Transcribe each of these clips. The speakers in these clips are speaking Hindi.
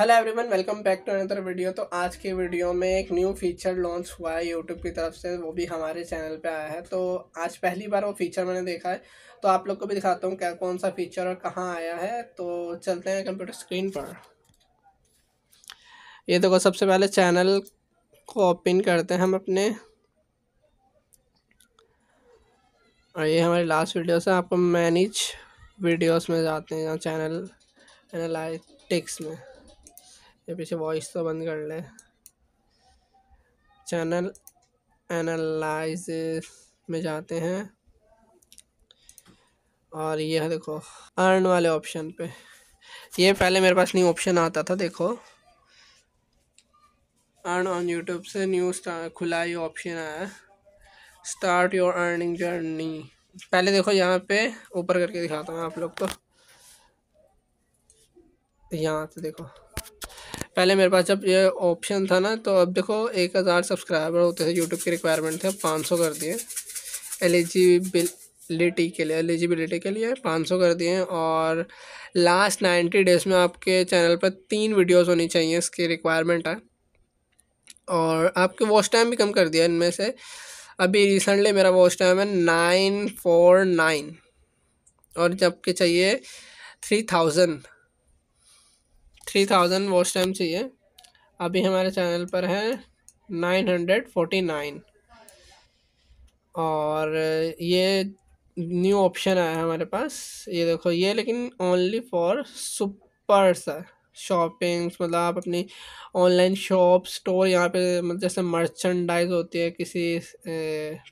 hello everyone welcome back to another video तो आज के वीडियो में एक न्यू फीचर लॉन्च हुआ है यूट्यूब की तरफ से वो भी हमारे चैनल पे आया है तो आज पहली बार वो फीचर मैंने देखा है तो आप लोग को भी दिखाता हूँ क्या कौन सा फीचर और कहाँ आया है तो चलते हैं कंप्यूटर स्क्रीन पर ये देखो सबसे पहले चैनल को ओपन करते हैं हम अपने और ये हमारी लास्ट वीडियो से आपको मैनेज वीडियोस में जाते हैं जहाँ चैनल एनालिटिक्स में ये पीछे वॉइस तो बंद कर ले चैनल एनालाइज में जाते हैं और यह है देखो अर्न वाले ऑप्शन पे ये पहले मेरे पास नहीं ऑप्शन आता था देखो अर्न ऑन यूट्यूब से न्यू खुला ये ऑप्शन आया स्टार्ट योर अर्निंग जर्नी पहले देखो यहाँ पे ऊपर करके दिखाता हूँ आप लोग को यहाँ से देखो पहले मेरे पास जब ये ऑप्शन था ना तो अब देखो एक हज़ार सब्सक्राइबर होते थे यूट्यूब की रिक्वायरमेंट थे पाँच सौ कर दिए एलिजिबिलिटी के लिए एलिजिबिलिटी के लिए पाँच सौ कर दिए और लास्ट नाइन्टी डेज़ में आपके चैनल पर तीन वीडियोस होनी चाहिए इसकी रिक्वायरमेंट है और आपके वॉच टाइम भी कम कर दिया इनमें से अभी रिसेंटली मेरा वॉच टाइम है नाइन फोर नाइन और जबकि चाहिए three thousand three thousand watch time चाहिए अभी हमारे चैनल पर है नाइन हंड्रेड फोर्टी नाइन और ये न्यू ऑप्शन आया है हमारे पास ये देखो ये लेकिन only for super sir shoppings मतलब आप अपनी ऑनलाइन शॉप स्टोर यहाँ पे मतलब जैसे मर्चेंडाइज होती है किसी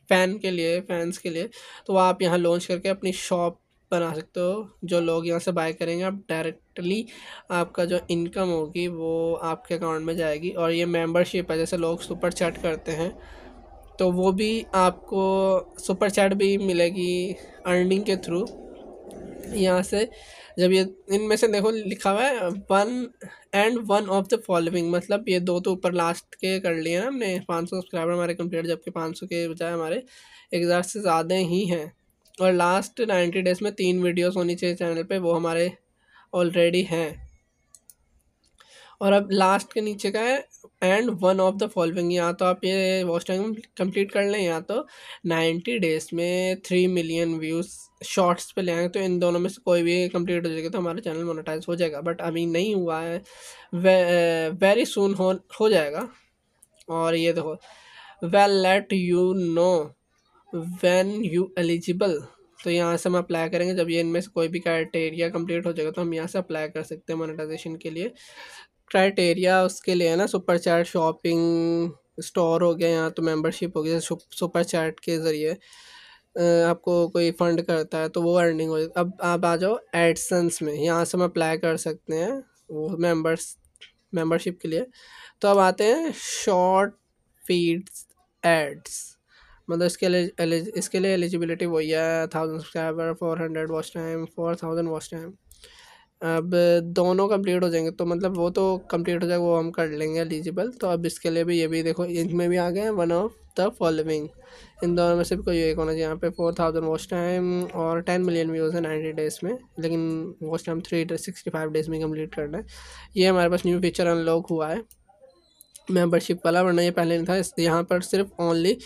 फ़ैन के लिए फैंस के लिए तो आप यहाँ लॉन्च करके अपनी शॉप बना सकते हो जो लोग यहाँ से बाय करेंगे आप डायरेक्टली आपका जो इनकम होगी वो आपके अकाउंट में जाएगी और ये मेंबरशिप है जैसे लोग सुपर चैट करते हैं तो वो भी आपको सुपर चैट भी मिलेगी अर्निंग के थ्रू यहाँ से जब ये इनमें से देखो लिखा हुआ है one and one of the following मतलब ये दो तो ऊपर लास्ट के कर लिए ना हमने पाँच सौ सब्सक्राइबर हमारे कंप्लीट जबकि पाँच सौ के बजाय हमारे एक हज़ार से ज़्यादा ही हैं और लास्ट नाइन्टी डेज़ में तीन वीडियोस होनी चाहिए चैनल पे वो हमारे ऑलरेडी हैं और अब लास्ट के नीचे का है and one of the following या तो आप ये वॉच टाइम कंप्लीट कर लें या तो नाइन्टी डेज़ में थ्री मिलियन व्यूज़ शॉर्ट्स पे ले आएंगे तो इन दोनों में से कोई भी कंप्लीट हो जाएगा तो हमारा चैनल मोनेटाइज हो जाएगा बट अभी नहीं हुआ है वे, वेरी सुन हो हो जाएगा और ये देखो well let you know when you eligible तो यहाँ से हम अप्लाई करेंगे जब ये इनमें से कोई भी क्राइटेरिया कंप्लीट हो जाएगा तो हम यहाँ से अप्लाई कर सकते हैं मोनेटाइजेशन के लिए क्राइटेरिया उसके लिए है ना सुपर चार्ट शॉपिंग स्टोर हो गया यहाँ तो मेंबरशिप हो गया सुपर चैट के ज़रिए आपको कोई फंड करता है तो वो अर्निंग हो जाती अब आप आ जाओ एडसन्स में यहाँ से हम अप्लाई कर सकते हैं वो मेंबर्स मेंबरशिप के लिए तो अब आते हैं शॉर्ट फीड्स एड्स मतलब इसके लिए इसके लिए एलिजिबिलिटी वही है thousand subscriber four hundred watch time four thousand watch time अब दोनों कंप्लीट हो जाएंगे तो मतलब वो तो कंप्लीट हो जाएगा वो हम कर लेंगे एलिजिबल तो अब इसके लिए भी ये भी देखो इनमें भी आ गए वन ऑफ द फॉलोइंग इन दोनों में से कोई एक होना चाहिए यहाँ पे फोर थाउजेंड वॉच टाइम और टेन मिलियन व्यूज़ है नाइन्टी डेज़ में लेकिन watch time three sixty five days में कम्प्लीट करना है ये हमारे पास न्यू फीचर अनलॉक हुआ है मेम्बरशिप वाला वरना ये पहले नहीं था यहाँ पर सिर्फ ओनली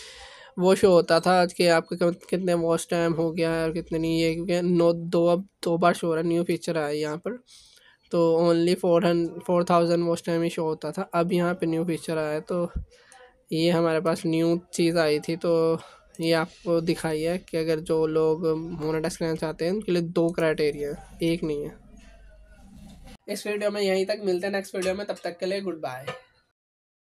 वो शो होता था आज के आपके कितने वॉच टाइम हो गया है और कितने नहीं है क्योंकि नौ दो अब दो बार शो हो रहा है न्यू फीचर आया है यहाँ पर तो only four hundred four thousand watch time ही शो होता था अब यहाँ पे न्यू फीचर आया है तो ये हमारे पास न्यू चीज़ आई थी तो ये आपको दिखाई है कि अगर जो लोग मोनाटा करना चाहते हैं उनके लिए दो क्राइटेरिया एक नहीं है इस वीडियो में यहीं तक मिलते हैं नेक्स्ट वीडियो में तब तक के लिए गुड बाय